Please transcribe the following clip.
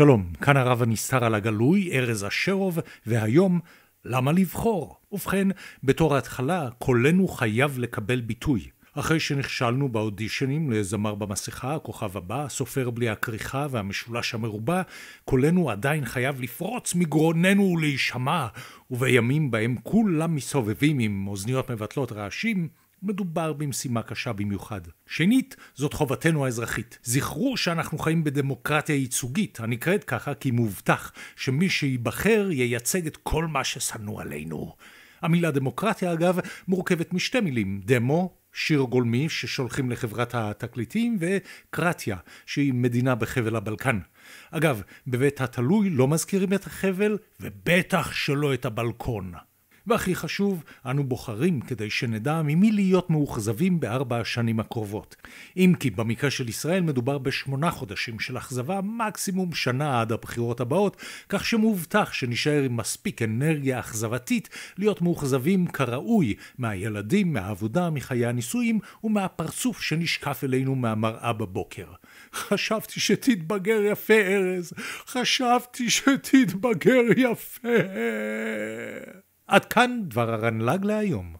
שלום, כאן הרב הנסתר על הגלוי, ארז אשרוב, והיום, למה לבחור? ובכן, בתור ההתחלה, קולנו חייב לקבל ביטוי. אחרי שנכשלנו באודישנים לזמר במסכה, הכוכב הבא, סופר בלי הכריכה והמשולש המרובע, קולנו עדיין חייב לפרוץ מגרוננו ולהישמע, ובימים בהם כולם מסובבים עם אוזניות מבטלות רעשים, מדובר במשימה קשה במיוחד. שנית, זאת חובתנו האזרחית. זכרו שאנחנו חיים בדמוקרטיה ייצוגית, הנקראת ככה כי מובטח שמי שייבחר ייצג את כל מה ששנוא עלינו. המילה דמוקרטיה, אגב, מורכבת משתי מילים, דמו, שיר גולמי ששולחים לחברת התקליטים, וקרטיה, שהיא מדינה בחבל הבלקן. אגב, בבית התלוי לא מזכירים את החבל, ובטח שלא את הבלקון. והכי חשוב, אנו בוחרים כדי שנדע ממי להיות מאוכזבים בארבע השנים הקרובות. אם כי במקרה של ישראל מדובר בשמונה חודשים של אכזבה, מקסימום שנה עד הבחירות הבאות, כך שמובטח שנישאר עם מספיק אנרגיה אכזבתית להיות מאוכזבים כראוי מהילדים, מהעבודה, מחיי הנישואים ומהפרצוף שנשקף אלינו מהמראה בבוקר. חשבתי שתתבגר יפה, ארז. חשבתי שתתבגר יפה. עד כאן דבר הרנל"ג להיום.